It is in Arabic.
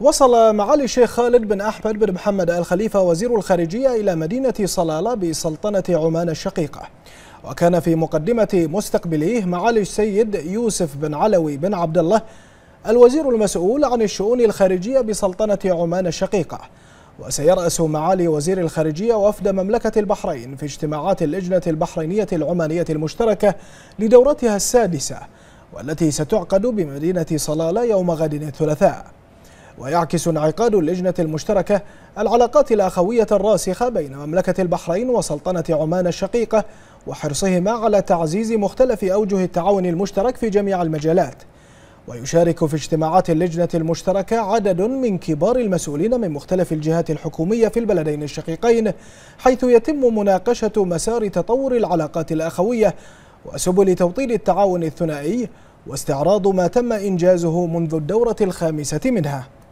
وصل معالي الشيخ خالد بن أحمد بن محمد آل خليفة وزير الخارجية إلى مدينة صلالة بسلطنة عمان الشقيقة وكان في مقدمة مستقبليه معالي السيد يوسف بن علوي بن عبد الله الوزير المسؤول عن الشؤون الخارجية بسلطنة عمان الشقيقة وسيرأس معالي وزير الخارجية وفد مملكة البحرين في اجتماعات اللجنة البحرينية العمانية المشتركة لدورتها السادسة والتي ستعقد بمدينة صلالة يوم غد الثلاثاء ويعكس انعقاد اللجنة المشتركة العلاقات الأخوية الراسخة بين مملكة البحرين وسلطنة عمان الشقيقة وحرصهما على تعزيز مختلف أوجه التعاون المشترك في جميع المجالات ويشارك في اجتماعات اللجنة المشتركة عدد من كبار المسؤولين من مختلف الجهات الحكومية في البلدين الشقيقين حيث يتم مناقشة مسار تطور العلاقات الأخوية وسبل توطيد التعاون الثنائي واستعراض ما تم إنجازه منذ الدورة الخامسة منها